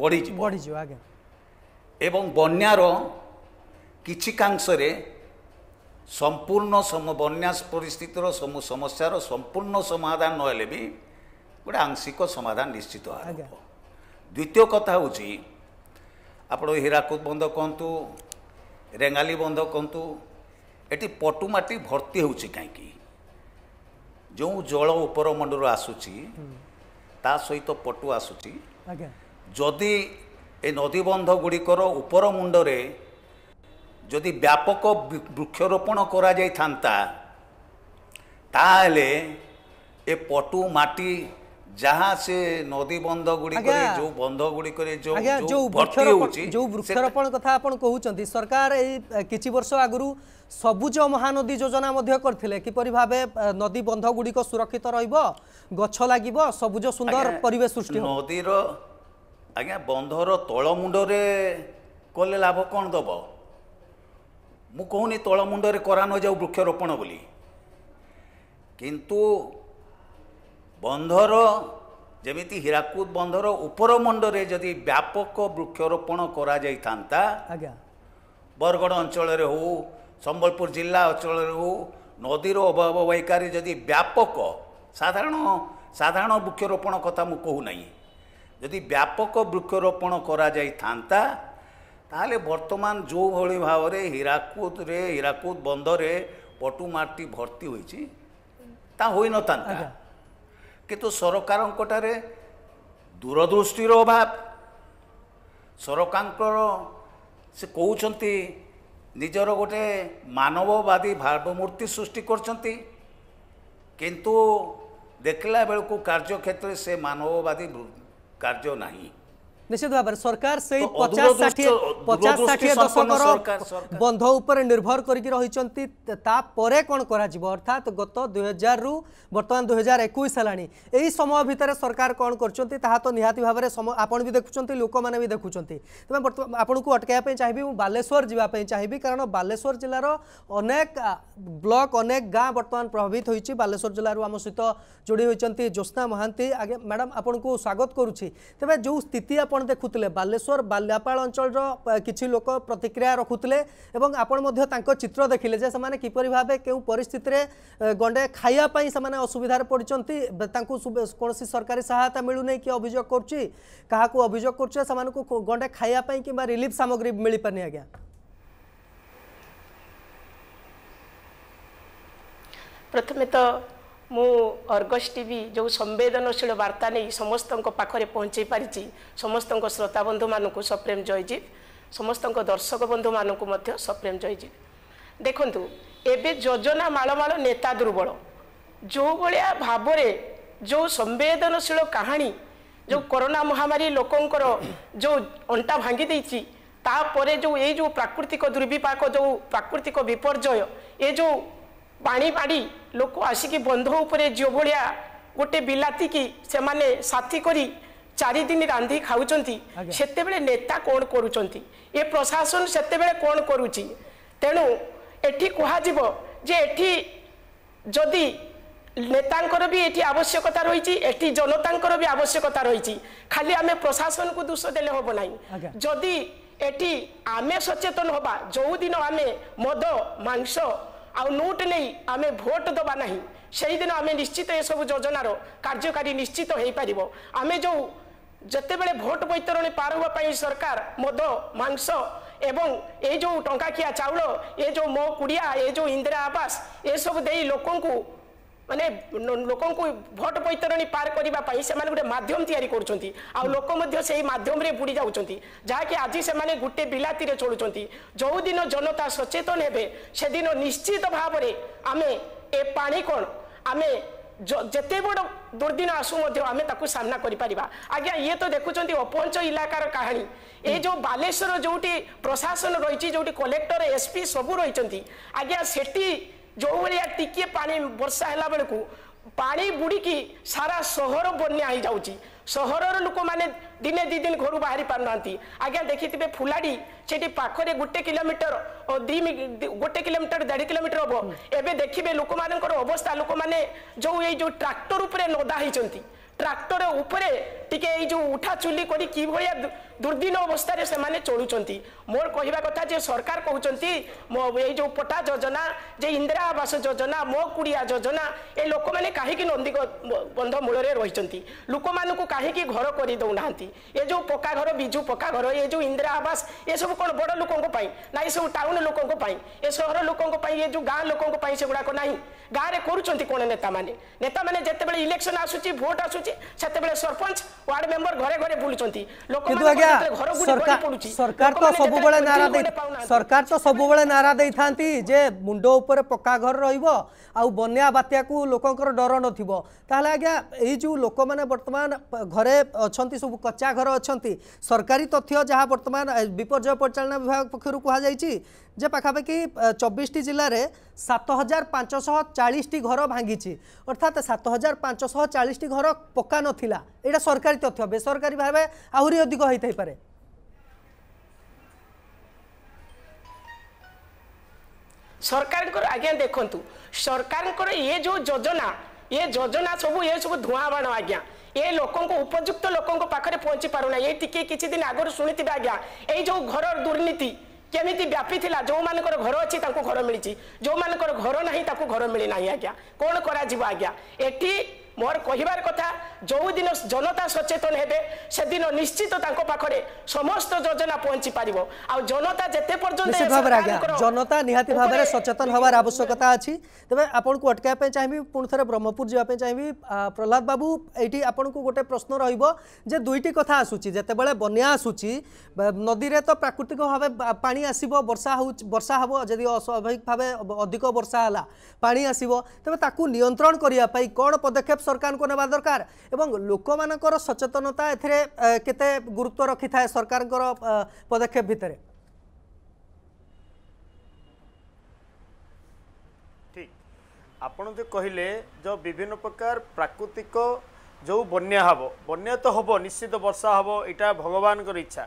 ବଢ଼ିଯିବ ବଢ଼ିଯିବ ଆଜ୍ଞା ଏବଂ ବନ୍ୟାର କିଛି କାଂଶରେ ସମ୍ପୂର୍ଣ୍ଣ ବନ୍ୟା ପରିସ୍ଥିତିର ସବୁ ସମସ୍ୟାର ସମ୍ପୂର୍ଣ୍ଣ ସମାଧାନ ନହେଲେ ବି ଗୋଟେ ଆଂଶିକ ସମାଧାନ ନିଶ୍ଚିତ ଆଜ୍ଞା ଦ୍ୱିତୀୟ କଥା ହେଉଛି ଆପଣ ହୀରାକୁଦ ବନ୍ଧ କୁହନ୍ତୁ ରେଙ୍ଗାଲି ବନ୍ଧ କୁହନ୍ତୁ ଏଠି ପଟୁମାଟି ଭର୍ତ୍ତି ହେଉଛି କାହିଁକି ଯେଉଁ ଜଳ ଉପର ମୁଣ୍ଡରୁ ଆସୁଛି ତା ସହିତ ପଟୁ ଆସୁଛି ଆଜ୍ଞା ଯଦି ଏ ନଦୀବନ୍ଧ ଗୁଡ଼ିକର ଉପର ମୁଣ୍ଡରେ ଯଦି ବ୍ୟାପକ ବୃକ୍ଷରୋପଣ କରାଯାଇଥାନ୍ତା ତାହେଲେ ଏ ପଟୁ ମାଟି ଯାହା ସେ ନଦୀ ବନ୍ଧ ଗୁଡ଼ିକ ଯେଉଁ ବନ୍ଧ ଗୁଡ଼ିକରେ ଯେଉଁ ବୃକ୍ଷରୋପଣ କଥା ଆପଣ କହୁଛନ୍ତି ସରକାର ଏଇ କିଛି ବର୍ଷ ଆଗରୁ ସବୁଜ ମହାନଦୀ ଯୋଜନା ମଧ୍ୟ କରିଥିଲେ କିପରି ଭାବେ ନଦୀ ବନ୍ଧ ଗୁଡ଼ିକ ସୁରକ୍ଷିତ ରହିବ ଗଛ ଲାଗିବ ସବୁଜ ସୁନ୍ଦର ପରିବେଶ ସୃଷ୍ଟି ନଦୀର ଆଜ୍ଞା ବନ୍ଧର ତଳମୁଣ୍ଡରେ କଲେ ଲାଭ କ'ଣ ଦେବ ମୁଁ କହୁନି ତଳମୁଣ୍ଡରେ କରା ନଯାଉ ବୃକ୍ଷରୋପଣ ବୋଲି କିନ୍ତୁ ବନ୍ଧର ଯେମିତି ହୀରାକୁଦ ବନ୍ଧର ଉପର ମୁଣ୍ଡରେ ଯଦି ବ୍ୟାପକ ବୃକ୍ଷରୋପଣ କରାଯାଇଥାନ୍ତା ଆଜ୍ଞା ବରଗଡ଼ ଅଞ୍ଚଳରେ ହେଉ ସମ୍ବଲପୁର ଜିଲ୍ଲା ଅଞ୍ଚଳରେ ହେଉ ନଦୀର ଅଭାବ ବାଇକାରେ ଯଦି ବ୍ୟାପକ ସାଧାରଣ ସାଧାରଣ ବୃକ୍ଷରୋପଣ କଥା ମୁଁ କହୁନାହିଁ ଯଦି ବ୍ୟାପକ ବୃକ୍ଷରୋପଣ କରାଯାଇଥାନ୍ତା ତାହେଲେ ବର୍ତ୍ତମାନ ଯେଉଁଭଳି ଭାବରେ ହୀରାକୁଦରେ ହୀରାକୁଦ ବନ୍ଧରେ ପଟୁମାଟି ଭର୍ତ୍ତି ହୋଇଛି ତାହା ହୋଇନଥାନ୍ତା କିନ୍ତୁ ସରକାରଙ୍କଠାରେ ଦୂରଦୃଷ୍ଟିର ଅଭାବ ସରକାରଙ୍କର ସେ କହୁଛନ୍ତି ନିଜର ଗୋଟେ ମାନବବାଦୀ ଭାବମୂର୍ତ୍ତି ସୃଷ୍ଟି କରିଛନ୍ତି କିନ୍ତୁ ଦେଖିଲା ବେଳକୁ କାର୍ଯ୍ୟକ୍ଷେତ୍ରରେ ସେ ମାନବବାଦୀ कर्जो नहीं ନିଶ୍ଚିତ ଭାବରେ ସରକାର ସେଇ ପଚାଶ ଷାଠିଏ ପଚାଶ ଷାଠିଏ ଦଶକର ବନ୍ଧ ଉପରେ ନିର୍ଭର କରିକି ରହିଛନ୍ତି ତାପରେ କ'ଣ କରାଯିବ ଅର୍ଥାତ୍ ଗତ ଦୁଇ ହଜାରରୁ ବର୍ତ୍ତମାନ ଦୁଇ ହଜାର ଏକୋଇଶ ହେଲାଣି ଏହି ସମୟ ଭିତରେ ସରକାର କ'ଣ କରୁଛନ୍ତି ତାହା ତ ନିହାତି ଭାବରେ ଆପଣ ବି ଦେଖୁଛନ୍ତି ଲୋକମାନେ ବି ଦେଖୁଛନ୍ତି ତେବେ ବର୍ତ୍ତମାନ ଆପଣଙ୍କୁ ଅଟକାଇବା ପାଇଁ ଚାହିଁବି ମୁଁ ବାଲେଶ୍ୱର ଯିବା ପାଇଁ ଚାହିଁବି କାରଣ ବାଲେଶ୍ୱର ଜିଲ୍ଲାର ଅନେକ ବ୍ଲକ ଅନେକ ଗାଁ ବର୍ତ୍ତମାନ ପ୍ରଭାବିତ ହୋଇଛି ବାଲେଶ୍ୱର ଜିଲ୍ଲାରୁ ଆମ ସହିତ ଯୋଡ଼ି ହୋଇଛନ୍ତି ଜ୍ୟୋତ୍ନା ମହାନ୍ତି ଆଜ୍ଞା ମ୍ୟାଡ଼ାମ୍ ଆପଣଙ୍କୁ ସ୍ୱାଗତ କରୁଛି ତେବେ ଯେଉଁ ସ୍ଥିତି ଆପଣ देखुले बालेश्वर बाल्यापा अंचल कि लोक प्रतिक्रिया रखुले आपड़ चित्र देखिले से किपर भाव केिस्थित गंडे खायापी से असुविधा पड़ते कौन सरकारी सहायता मिलूना किए अभोग कर अभोग कर गंडे खायापी कि रिलीफ सामग्री मिल पारे आज्ञा प्रथम तो ମୁଁ ଅର୍ଗସ୍ ଟିଭି ଯେଉଁ ସମ୍ବେଦନଶୀଳ ବାର୍ତ୍ତା ନେଇ ସମସ୍ତଙ୍କ ପାଖରେ ପହଞ୍ଚାଇ ପାରିଛି ସମସ୍ତଙ୍କ ଶ୍ରୋତାବନ୍ଧୁମାନଙ୍କୁ ସପ୍ରେମ ଜୟଜୀବ ସମସ୍ତଙ୍କ ଦର୍ଶକ ବନ୍ଧୁମାନଙ୍କୁ ମଧ୍ୟ ସପ୍ରେମ ଜୟଜୀବ ଦେଖନ୍ତୁ ଏବେ ଯୋଜନା ମାଳମାଳ ନେତା ଦୁର୍ବଳ ଯେଉଁଭଳିଆ ଭାବରେ ଯେଉଁ ସମ୍ବେଦନଶୀଳ କାହାଣୀ ଯେଉଁ କରୋନା ମହାମାରୀ ଲୋକଙ୍କର ଯେଉଁ ଅଣ୍ଟା ଭାଙ୍ଗି ଦେଇଛି ତାପରେ ଯେଉଁ ଏଇ ଯେଉଁ ପ୍ରାକୃତିକ ଦୁର୍ବିପାକ ଯେଉଁ ପ୍ରାକୃତିକ ବିପର୍ଯ୍ୟୟ ଏ ଯେଉଁ ପାଣି ମାଡ଼ି ଲୋକ ଆସିକି ବନ୍ଧ ଉପରେ ଯେଉଁଭଳିଆ ଗୋଟେ ବିଲାତିକି ସେମାନେ ସାଥି କରି ଚାରିଦିନ ରାନ୍ଧି ଖାଉଛନ୍ତି ସେତେବେଳେ ନେତା କ'ଣ କରୁଛନ୍ତି ଏ ପ୍ରଶାସନ ସେତେବେଳେ କ'ଣ କରୁଛି ତେଣୁ ଏଠି କୁହାଯିବ ଯେ ଏଠି ଯଦି ନେତାଙ୍କର ବି ଏଠି ଆବଶ୍ୟକତା ରହିଛି ଏଠି ଜନତାଙ୍କର ବି ଆବଶ୍ୟକତା ରହିଛି ଖାଲି ଆମେ ପ୍ରଶାସନକୁ ଦୋଷ ଦେଲେ ହେବ ନାହିଁ ଯଦି ଏଠି ଆମେ ସଚେତନ ହେବା ଯେଉଁଦିନ ଆମେ ମଦ ମାଂସ ଆଉ ନୋଟ୍ ନେଇ ଆମେ ଭୋଟ ଦେବା ନାହିଁ ସେହିଦିନ ଆମେ ନିଶ୍ଚିତ ଏସବୁ ଯୋଜନାର କାର୍ଯ୍ୟକାରୀ ନିଶ୍ଚିତ ହୋଇପାରିବ ଆମେ ଯେଉଁ ଯେତେବେଳେ ଭୋଟ ବୈତରଣୀ ପାର ହେବା ପାଇଁ ସରକାର ମଦ ମାଂସ ଏବଂ ଏ ଯେଉଁ ଟଙ୍କାକିଆ ଚାଉଳ ଏ ଯେଉଁ ମୋ କୁଡ଼ିଆ ଏ ଯେଉଁ ଇନ୍ଦିରା ଆବାସ ଏସବୁ ଦେଇ ଲୋକଙ୍କୁ ମାନେ ଲୋକଙ୍କୁ ଭୋଟ ବୈତରଣୀ ପାର କରିବା ପାଇଁ ସେମାନେ ଗୋଟେ ମାଧ୍ୟମ ତିଆରି କରୁଛନ୍ତି ଆଉ ଲୋକ ମଧ୍ୟ ସେଇ ମାଧ୍ୟମରେ ବୁଡ଼ି ଯାଉଛନ୍ତି ଯାହାକି ଆଜି ସେମାନେ ଗୋଟେ ବିଲାତିରେ ଚଳୁଛନ୍ତି ଯେଉଁଦିନ ଜନତା ସଚେତନ ହେବେ ସେଦିନ ନିଶ୍ଚିତ ଭାବରେ ଆମେ ଏ ପାଣି କ'ଣ ଆମେ ଯେତେ ବଡ଼ ଦୁର୍ଦିନ ଆସୁ ମଧ୍ୟ ଆମେ ତାକୁ ସାମ୍ନା କରିପାରିବା ଆଜ୍ଞା ଇଏ ତ ଦେଖୁଛନ୍ତି ଅପହଞ୍ଚ ଇଲାକାର କାହାଣୀ ଏ ଯେଉଁ ବାଲେଶ୍ୱର ଯେଉଁଠି ପ୍ରଶାସନ ରହିଛି ଯେଉଁଠି କଲେକ୍ଟର ଏସ୍ପି ସବୁ ରହିଛନ୍ତି ଆଜ୍ଞା ସେଠି ଯେଉଁଭଳିଆ ଟିକିଏ ପାଣି ବର୍ଷା ହେଲା ବେଳକୁ ପାଣି ବୁଡ଼ିକି ସାରା ସହର ବନ୍ୟା ହେଇଯାଉଛି ସହରର ଲୋକମାନେ ଦିନେ ଦୁଇ ଦିନ ଘରୁ ବାହାରି ପାରୁନାହାନ୍ତି ଆଜ୍ଞା ଦେଖିଥିବେ ଫୁଲାଡ଼ି ସେଠି ପାଖରେ ଗୋଟେ କିଲୋମିଟର ଦୁଇ ଗୋଟେ କିଲୋମିଟର ଦେଢ଼ କିଲୋମିଟର ହେବ ଏବେ ଦେଖିବେ ଲୋକମାନଙ୍କର ଅବସ୍ଥା ଲୋକମାନେ ଯେଉଁ ଏଇ ଯେଉଁ ଟ୍ରାକ୍ଟର ଉପରେ ନଦା ହେଇଛନ୍ତି ট্রাক্টর উপরে টিকে এই যে উঠা চুলি করে কি ভাবে দুর্দিন অবস্থায় সে চলুচার মোর কহা কথা যে সরকার কুমার এই যে পটা যোজনা যে ইন্দিরা আবাস যোজনা মো কুড়িয়া যোজনা এ লোক মানে কী নন্দী বন্ধ মূলরে রয়েছেন লোক মানুষ কী ঘর করে দেউ না এ যে পকা ঘর বিজু পকা ঘর এ যে ইন্দিরা আবাস এসব কোণ বড় লোক না এসব টাউন লোক এ সহর লোক এ যে গাঁ লোক সেগুড়া না গাঁরে করছেন কোণ নেতা মানে নেতা মানে যেতবে ইলেকশন আসুচি ভোট আসুচি ଚାଲିଛି ସେତେବେଳେ ସରପଞ୍ଚ ୱାର୍ଡ ମେମ୍ବର ଘରେ ଘରେ ବୁଲୁଛନ୍ତି ସରକାର ତ ସବୁବେଳେ ନାରା ଦେଇ ସରକାର ତ ସବୁବେଳେ ନାରା ଦେଇଥାନ୍ତି ଯେ ମୁଣ୍ଡ ଉପରେ ପକ୍କା ଘର ରହିବ ଆଉ ବନ୍ୟା ବାତ୍ୟାକୁ ଲୋକଙ୍କର ଡର ନଥିବ ତାହେଲେ ଆଜ୍ଞା ଏଇ ଯେଉଁ ଲୋକମାନେ ବର୍ତ୍ତମାନ ଘରେ ଅଛନ୍ତି ସବୁ କଚ୍ଚା ଘର ଅଛନ୍ତି ସରକାରୀ ତଥ୍ୟ ଯାହା ବର୍ତ୍ତମାନ ବିପର୍ଯ୍ୟୟ ପରିଚାଳନା ବିଭାଗ ପକ୍ଷରୁ କୁହାଯାଇଛି যে পাখাপাখি চব্বিশটি জেলায় সাত হাজার পাঁচশহ চাশটি ঘর ভাঙ্গিছি অর্থাৎ সাত হাজার পাঁচশহ চাশটি ঘর পকা নথিলা এটা সরকারি তথ্য বেসরকারি ভাবে আহরি অধিক হয়ে পারে সরকারঙ্কর আজ্ঞা দেখন্তু সরকারঙ্কর ইয়ে যে যোজনা ইয়ে যোজনা সবু ইয়ে সবু ধূয়া বাণ আজ্ঞা এ ଲୋକଙ୍କ ଉପଯୁକ୍ତ ଲୋକଙ୍କ ପାଖରେ ପହଞ୍ଚି ପାରୁନାହିଁ ଏଇ ଟିକେ କିଛି ଦିନ ଆଗରୁ ଶୁଣିଥିବେ ଆଜ୍ଞା ଏଇ ଯୋଉ ଘର ଦୁର୍ନୀତି କେମିତି ବ୍ୟାପିଥିଲା ଯେଉଁମାନଙ୍କର ଘର ଅଛି ତାଙ୍କୁ ଘର ମିଳିଛି ଯେଉଁମାନଙ୍କର ଘର ନାହିଁ ତାକୁ ଘର ମିଳିନାହିଁ ଆଜ୍ଞା କ'ଣ କରାଯିବ ଆଜ୍ଞା ଏଠି মোর কহবার কথা যেদিন জনতা সচেতন হবে সেদিন নিশ্চিত তাঁর পাখে সমস্ত যোজনা পৌঁছি পারিব আউ জনতা যেতে পর্যন্ত জনতা নিহতি ভাবে সচেতন হওয়ার আবশ্যকতা আছে তবে আপনার অটকাইব চাহিবি পুঁথরে ব্রহ্মপুর যা চাহিবি প্রহ্লাদ বাবু এইটি আপনার গোটে প্রশ্ন রহব যে দুইটি কথা আসুচি যেতবে বন্যা আসুচি নদীরে তো প্রাকৃতিক ভাবে পা আসব বর্ষা হো বর্ষা হব যদি অস্বাভাবিক ভাবে অধিক বর্ষা হল পা আসব তবে তাকে নিয়ন্ত্রণ করা কণ পদক্ষেপ ସରକାରଙ୍କୁ ନେବା ଦରକାର ଏବଂ ଲୋକମାନଙ୍କର ସଚେତନତା ଏଥିରେ କେତେ ଗୁରୁତ୍ୱ ରଖିଥାଏ ସରକାରଙ୍କର ପଦକ୍ଷେପ ଭିତରେ ଠିକ ଆପଣ ଯେ କହିଲେ ଯେ ବିଭିନ୍ନ ପ୍ରକାର ପ୍ରାକୃତିକ ଯେଉଁ ବନ୍ୟା ହେବ ବନ୍ୟା ତ ହେବ ନିଶ୍ଚିତ ବର୍ଷା ହେବ ଏଇଟା ଭଗବାନଙ୍କର ଇଚ୍ଛା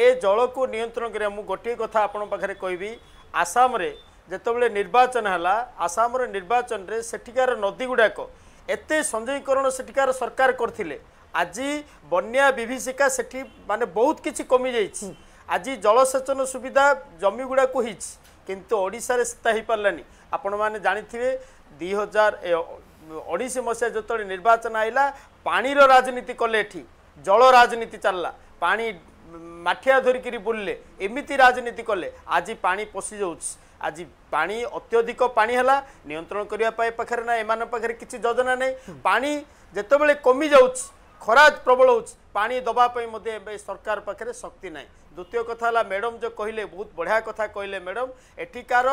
ଏ ଜଳକୁ ନିୟନ୍ତ୍ରଣ କରିବା ମୁଁ ଗୋଟିଏ କଥା ଆପଣଙ୍କ ପାଖରେ କହିବି ଆସାମରେ ଯେତେବେଳେ ନିର୍ବାଚନ ହେଲା ଆସାମର ନିର୍ବାଚନରେ ସେଠିକାର ନଦୀଗୁଡ଼ାକ এতে সংযোগীকরণ সেটিকার সরকার করলে আজ বন্যা বিভীষিকা সেটি মানে বহুত কিছু কমি যাই আজ জলসেচন সুবিধা জমিগুড়া হয়েছে কিন্তু ওড়শার সেটা হয়ে পারানি আপন মানে জাঁথিবে দুই হাজার উনিশ মশা যেত নির্বাচন আইলা পাণির রাজনীতি কলে এটি জল রাজনীতি চালা পানি মাঠিয়া ধরিকি বুললে এমিতি রাজনীতি কলে আজ পানি পশি যাচ্ছে আজ পানি অত্যধিক পানি হলা নিয়ন্ত্রণ করা পাখে না এমান পাখে কিছু যোজনা নেই পানি যেতবে কমি যাচ্ছে খরা প্রবল হচ্ছে পানি দেওয়া সরকার পাখে শক্তি নাই দ্বিতীয় কথা হল ম্যাডাম যে কহিলে বহুত বঢ়িয়া কথা কহিলে ম্যাডাম এঠিকার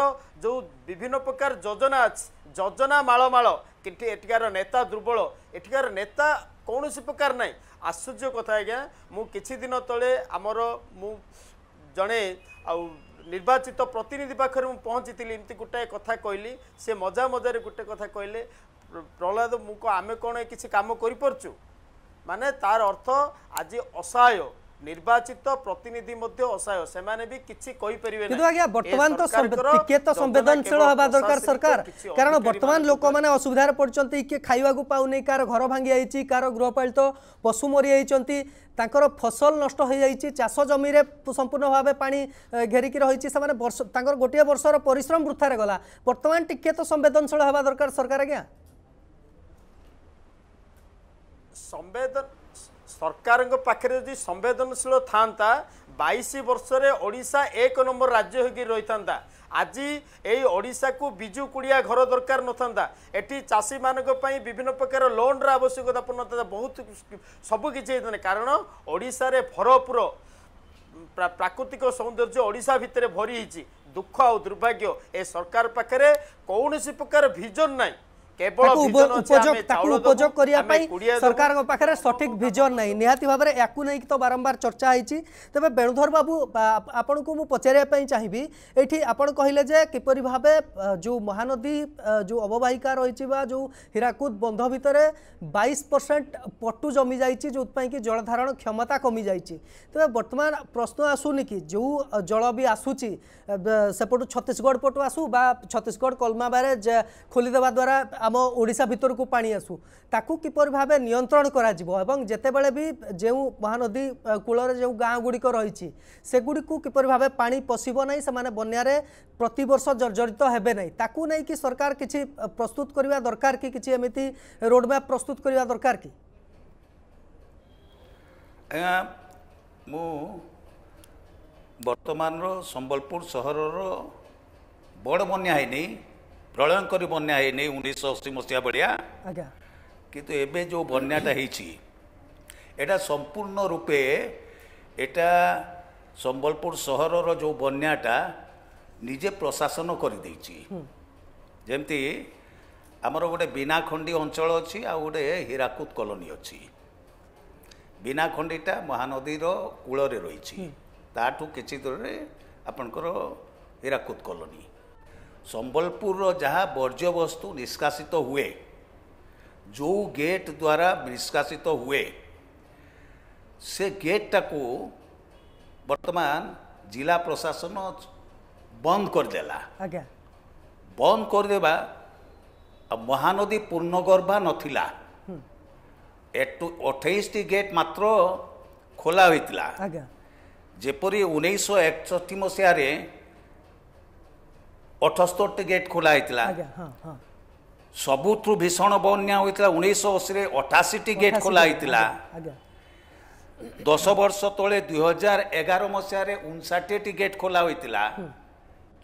যে বিভিন্ন প্রকার যোজনা আছে যোজনা মাল মাল কিন্তু এঠিকার নেতা দুর্বল এঠিকার নেতা কৌশি প্রকার নাই আশ্চর্য কথা আজ্ঞা মু কিছু দিন তলে আমার মু জনে আউ ନିର୍ବାଚିତ ପ୍ରତିନିଧି ପାଖରେ ମୁଁ ପହଞ୍ଚିଥିଲି ଏମିତି ଗୋଟାଏ କଥା କହିଲି ସେ ମଜା ମଜାରେ ଗୋଟେ କଥା କହିଲେ ପ୍ରହଲ୍ଲାଦ ମୁଁ କ ଆମେ କ'ଣ କିଛି କାମ କରିପାରୁଛୁ ମାନେ ତାର ଅର୍ଥ ଆଜି ଅସହାୟ নির্বাচিত প্রতিনিধি মধ্যে অসহায় সেমানে বি কিছি কই পারিবে কিন্তু আগে বর্তমান তো টিকে তো সংবেদনশীল হবা দরকার সরকার কারণ বর্তমান লোক মানে অসুবিধার পড়ছন্তি কে খাইবাকু পাউনি কার ঘর ভাঙ্গি আইছি কার গৃহপালিত পশু মরি আইছন্তি তাঁকর ফসল নষ্ট হয়ে যাইছি চাষ জমিরে সম্পূর্ণ ভাবে পানি ঘেরিকি রয়েছে সেমানে বর্ষ তাঁকর গোটিয়ে বর্ষর পরিশ্রম বৃথারে গলা বর্তমান টিকে তো সংবেদনশীল হবা দরকার সরকার আগে সংবেদন ସରକାରଙ୍କ ପାଖରେ ଯଦି ସମ୍ବେଦନଶୀଳ ଥାଆନ୍ତା ବାଇଶ ବର୍ଷରେ ଓଡ଼ିଶା ଏକ ନମ୍ବର ରାଜ୍ୟ ହୋଇକି ରହିଥାନ୍ତା ଆଜି ଏଇ ଓଡ଼ିଶାକୁ ବିଜୁ କୁଡ଼ିଆ ଘର ଦରକାର ନଥାନ୍ତା ଏଠି ଚାଷୀମାନଙ୍କ ପାଇଁ ବିଭିନ୍ନ ପ୍ରକାର ଲୋନ୍ର ଆବଶ୍ୟକତା ପଡ଼ ବହୁତ ସବୁ କିଛି ହେଇଥାନ୍ତି କାରଣ ଓଡ଼ିଶାରେ ଭରପୁର ପ୍ରାକୃତିକ ସୌନ୍ଦର୍ଯ୍ୟ ଓଡ଼ିଶା ଭିତରେ ଭରି ହେଇଛି ଦୁଃଖ ଆଉ ଦୁର୍ଭାଗ୍ୟ ଏ ସରକାର ପାଖରେ କୌଣସି ପ୍ରକାର ଭିଜନ ନାହିଁ ତାକୁ ଉପଯୋଗ ତାକୁ ଉପଯୋଗ କରିବା ପାଇଁ ସରକାରଙ୍କ ପାଖରେ ସଠିକ୍ ଭିଜନ ନାହିଁ ନିହାତି ଭାବରେ ୟାକୁ ନେଇକି ତ ବାରମ୍ବାର ଚର୍ଚ୍ଚା ହେଇଛି ତେବେ ବେଣୁଧର ବାବୁ ଆପଣଙ୍କୁ ମୁଁ ପଚାରିବା ପାଇଁ ଚାହିଁବି ଏଇଠି ଆପଣ କହିଲେ ଯେ କିପରି ଭାବେ ଯେଉଁ ମହାନଦୀ ଯେଉଁ ଅବବାହିକା ରହିଛି ବା ଯେଉଁ ହୀରାକୁଦ ବନ୍ଧ ଭିତରେ বাইশ পরসেন্ট পটু জমি যাই যেপাই কি জলধারণ ক্ষমতা কমি যাই তবে বর্তমান প্রশ্ন আসুনি কি যে জল বি আসুচি সেপটু ছত্তিশগড় পটু আসু বা ছত্তিশগড় কলমাবারে খোলিদেবা দ্বারা ଆମ ଓଡ଼ିଶା ଭିତରକୁ ପାଣି ଆସୁ ତାକୁ କିପରି ଭାବେ ନିୟନ୍ତ୍ରଣ କରାଯିବ ଏବଂ ଯେତେବେଳେ ବି ଯେଉଁ ମହାନଦୀ କୂଳରେ ଯେଉଁ ଗାଁ ଗୁଡ଼ିକ ରହିଛି ସେଗୁଡ଼ିକୁ କିପରି ଭାବେ ପାଣି ପଶିବ ନାହିଁ ସେମାନେ ବନ୍ୟାରେ ପ୍ରତିବର୍ଷ ଜର୍ଜରିତ ହେବେ ନାହିଁ ତାକୁ ନେଇକି ସରକାର କିଛି ପ୍ରସ୍ତୁତ କରିବା ଦରକାର କି କିଛି ଏମିତି ରୋଡ଼ମ୍ୟାପ୍ ପ୍ରସ୍ତୁତ କରିବା ଦରକାର କି ଆଜ୍ଞା ମୁଁ ବର୍ତ୍ତମାନର ସମ୍ବଲପୁର ସହରର ବଡ଼ ବନ୍ୟା ହୋଇନି ପ୍ରଳୟଙ୍କରୀ ବନ୍ୟା ହେଇନି ଉଣେଇଶହ ଅଶୀ ମସିହା ଭଳିଆ ଆଜ୍ଞା କିନ୍ତୁ ଏବେ ଯେଉଁ ବନ୍ୟାଟା ହେଇଛି ଏଇଟା ସମ୍ପୂର୍ଣ୍ଣ ରୂପେ ଏଇଟା ସମ୍ବଲପୁର ସହରର ଯେଉଁ ବନ୍ୟାଟା ନିଜେ ପ୍ରଶାସନ କରିଦେଇଛି ଯେମିତି ଆମର ଗୋଟେ ଖଣ୍ଡି ଅଞ୍ଚଳ ଅଛି ଆଉ ଗୋଟେ ହୀରାକୁଦ କଲୋନୀ ଅଛି ବିନା ଖଣ୍ଡିଟା ମହାନଦୀର କୂଳରେ ରହିଛି ତାଠୁ କିଛି ଦୂରରେ ଆପଣଙ୍କର ହୀରାକୁଦ କଲୋନୀ ସମ୍ବଲପୁରର ଯାହା ବର୍ଜ୍ୟବସ୍ତୁ ନିଷ୍କାସିତ ହୁଏ ଯେଉଁ ଗେଟ୍ ଦ୍ୱାରା ନିଷ୍କାସିତ ହୁଏ ସେ ଗେଟ୍ଟାକୁ ବର୍ତ୍ତମାନ ଜିଲ୍ଲା ପ୍ରଶାସନ ବନ୍ଦ କରିଦେଲା ଆଜ୍ଞା ବନ୍ଦ କରିଦେବା ମହାନଦୀ ପୂର୍ଣ୍ଣଗର୍ଭା ନଥିଲା ଅଠେଇଶଟି ଗେଟ୍ ମାତ୍ର ଖୋଲା ହୋଇଥିଲା ଯେପରି ଉଣେଇଶହ ଏକଷଠି ମସିହାରେ ଅଠସ୍ତରଟି ଗେଟ୍ ଖୋଲା ହୋଇଥିଲା ସବୁଠୁ ଭୀଷଣ ବନ୍ୟା ହୋଇଥିଲା ଉଣେଇଶହ ଅଶୀରେ ଅଠାଅଶୀଟି ଗେଟ୍ ଖୋଲା ହୋଇଥିଲା ଦଶ ବର୍ଷ ତଳେ ଦୁଇ ହଜାର ଏଗାର ମସିହାରେ ଉଣଷାଠିଏଟି ଗେଟ୍ ଖୋଲା ହୋଇଥିଲା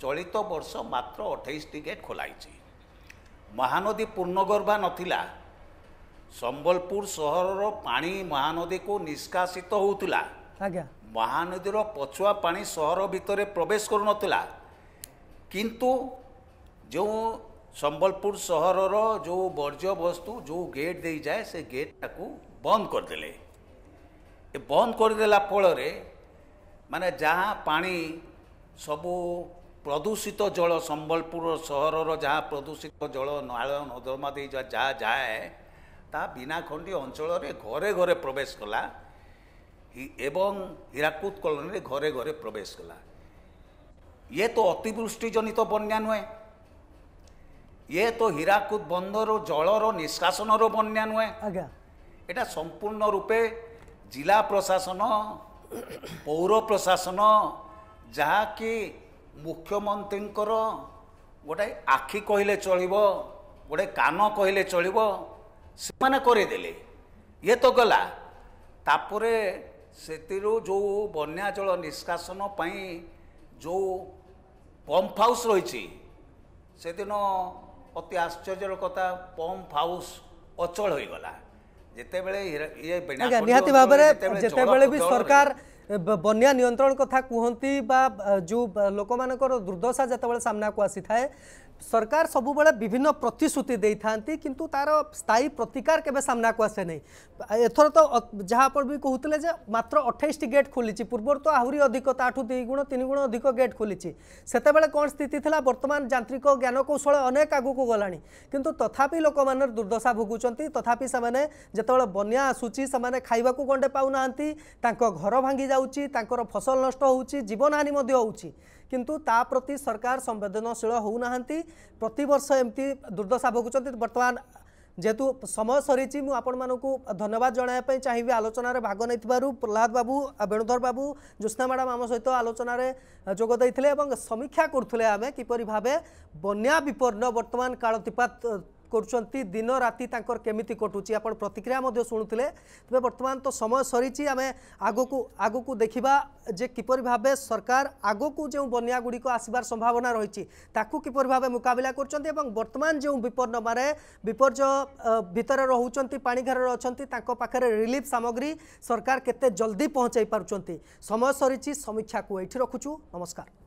ଚଳିତ ବର୍ଷ ମାତ୍ର ଅଠେଇଶଟି ଗେଟ୍ ଖୋଲା ହୋଇଛି ମହାନଦୀ ପୂର୍ଣ୍ଣଗର୍ଭା ନଥିଲା ସମ୍ବଲପୁର ସହରର ପାଣି ମହାନଦୀକୁ ନିଷ୍କାସିତ ହେଉଥିଲା ମହାନଦୀର ପଛୁଆ ପାଣି ସହର ଭିତରେ ପ୍ରବେଶ କରୁନଥିଲା କିନ୍ତୁ ଯେଉଁ ସମ୍ବଲପୁର ସହରର ଯେଉଁ ବର୍ଜ୍ୟବସ୍ତୁ ଯେଉଁ ଗେଟ୍ ଦେଇଯାଏ ସେ ଗେଟ୍ଟାକୁ ବନ୍ଦ କରିଦେଲେ ଏ ବନ୍ଦ କରିଦେଲା ଫଳରେ ମାନେ ଯାହା ପାଣି ସବୁ ପ୍ରଦୂଷିତ ଜଳ ସମ୍ବଲପୁର ସହରର ଯାହା ପ୍ରଦୂଷିତ ଜଳ ନାଳ ନର୍ଦ୍ଦମା ଦେଇ ଯାହା ଯାଏ ତାହା ବିନାଖଣ୍ଡି ଅଞ୍ଚଳରେ ଘରେ ଘରେ ପ୍ରବେଶ କଲା ଏବଂ ହୀରାକୁଦ କଲୋନୀରେ ଘରେ ଘରେ ପ୍ରବେଶ କଲା ଇଏ ତ ଅତିବୃଷ୍ଟି ଜନିତ ବନ୍ୟା ନୁହେଁ ଇଏ ତ ହୀରାକୁଦ ବନ୍ଧର ଜଳର ନିଷ୍କାସନର ବନ୍ୟା ନୁହେଁ ଆଜ୍ଞା ଏଇଟା ସମ୍ପୂର୍ଣ୍ଣ ରୂପେ ଜିଲ୍ଲା ପ୍ରଶାସନ ପୌର ପ୍ରଶାସନ ଯାହାକି ମୁଖ୍ୟମନ୍ତ୍ରୀଙ୍କର ଗୋଟେ ଆଖି କହିଲେ ଚଳିବ ଗୋଟେ କାନ କହିଲେ ଚଳିବ ସେମାନେ କରେଇଦେଲେ ଇଏ ତ ଗଲା ତାପରେ ସେଥିରୁ ଯେଉଁ ବନ୍ୟା ଜଳ ନିଷ୍କାସନ ପାଇଁ ଯେଉଁ ପମ୍ପ ହାଉସ୍ ରହିଛି ସେଦିନ ଅତି ଆଶ୍ଚର୍ଯ୍ୟର କଥା ପମ୍ପ ହାଉସ୍ ଅଚଳ ହୋଇଗଲା ଯେତେବେଳେ ନିହାତି ଭାବରେ ଯେତେବେଳେ ବି ସରକାର ବନ୍ୟା ନିୟନ୍ତ୍ରଣ କଥା କୁହନ୍ତି ବା ଯେଉଁ ଲୋକମାନଙ୍କର ଦୁର୍ଦ୍ଦଶା ଯେତେବେଳେ ସାମ୍ନାକୁ ଆସିଥାଏ সরকার সবুলে বিভিন্ন প্রতিশ্রুতি দিয়ে থাকে কিন্তু তার স্থায়ী প্রতিকার কেবে সামনাকু আসে না এথর তো যা বি কুলে যে মাত্র অঠাইশটি গেট খুলিছি পূর্বর তো আহরি অধিক তাঠু দুই গুণ তিন গুণ অধিক গেট খুলিছি সেতবে কোণ স্থিতি লা বর্তমান যান্ত্রিক জ্ঞানকৌশল অনেক আগুক গলা কিন্তু তথাপি লোক মানুষ দুর্দশা ভোগুচার তথাপি সে যেতবে বন্যা আসুচি সে খাইবা গণ্ডে পাও না ঘর ভাঙ্গি যাচ্ছি তাঁর ফসল নষ্ট হচ্ছে জীবনহানি হচ্ছে কিন্তু তা প্রতি সরকার সংবেদনশীল হো না প্রতবর্ষ এমতি দুর্দশা ভোগুচার বর্তমান যেহেতু সময় সরিছি মু আপনার ধন্যবাদ জনাইব চাহিবি আলোচনার ভাগ নেই প্রহ্লাদ বাবু বেণুধর বাবু জ্যোৎস্না ম্যাডাম আমার সহ আলোচনার যোগ দিয়ে এবং সমীক্ষা করুলে আমি কিপর ভাবে বন্যা বিপন্ন বর্তমান কালতিপাত କରୁଛନ୍ତି ଦିନ ରାତି ତାଙ୍କର କେମିତି କଟୁଛି ଆପଣ ପ୍ରତିକ୍ରିୟା ମଧ୍ୟ ଶୁଣୁଥିଲେ ତେବେ ବର୍ତ୍ତମାନ ତ ସମୟ ସରିଛି ଆମେ ଆଗକୁ ଆଗକୁ ଦେଖିବା ଯେ କିପରି ଭାବେ ସରକାର ଆଗକୁ ଯେଉଁ ବନ୍ୟାଗୁଡ଼ିକ ଆସିବାର ସମ୍ଭାବନା ରହିଛି ତାକୁ କିପରି ଭାବେ ମୁକାବିଲା କରୁଛନ୍ତି ଏବଂ ବର୍ତ୍ତମାନ ଯେଉଁ ବିପନ୍ନମାନେ ବିପର୍ଯ୍ୟୟ ଭିତରେ ରହୁଛନ୍ତି ପାଣିଘେରରେ ଅଛନ୍ତି ତାଙ୍କ ପାଖରେ ରିଲିଫ୍ ସାମଗ୍ରୀ ସରକାର କେତେ ଜଲ୍ଦି ପହଞ୍ଚାଇ ପାରୁଛନ୍ତି ସମୟ ସରିଛି ସମୀକ୍ଷାକୁ ଏଇଠି ରଖୁଛୁ ନମସ୍କାର